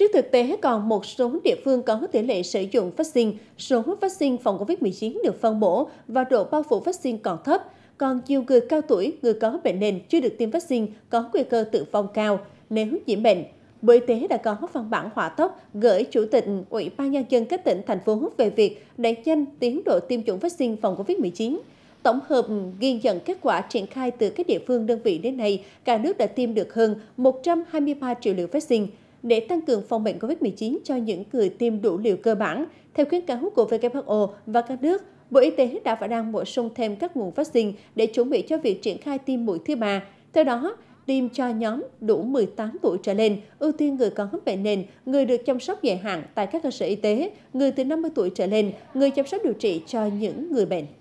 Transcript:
Trước thực tế, còn một số địa phương có tỷ lệ sử dụng vaccine, số vaccine phòng COVID-19 được phân bổ và độ bao phủ vaccine còn thấp. Còn nhiều người cao tuổi, người có bệnh nền chưa được tiêm vaccine có nguy cơ tử vong cao nếu nhiễm bệnh. Bộ Y tế đã có văn bản hỏa tốc gửi Chủ tịch Ủy ban Nhân dân các tỉnh, thành phố về việc đẩy nhanh tiến độ tiêm chủng vaccine phòng COVID-19. Tổng hợp ghi nhận kết quả triển khai từ các địa phương đơn vị đến nay, cả nước đã tiêm được hơn 123 triệu liều vaccine, để tăng cường phòng bệnh COVID-19 cho những người tiêm đủ liều cơ bản. Theo khuyến cáo của WHO và các nước, Bộ Y tế đã và đang bổ sung thêm các nguồn vaccine để chuẩn bị cho việc triển khai tiêm mũi thứ ba. Theo đó, tiêm cho nhóm đủ 18 tuổi trở lên, ưu tiên người có bệnh nền, người được chăm sóc dài hạn tại các cơ sở y tế, người từ 50 tuổi trở lên, người chăm sóc điều trị cho những người bệnh.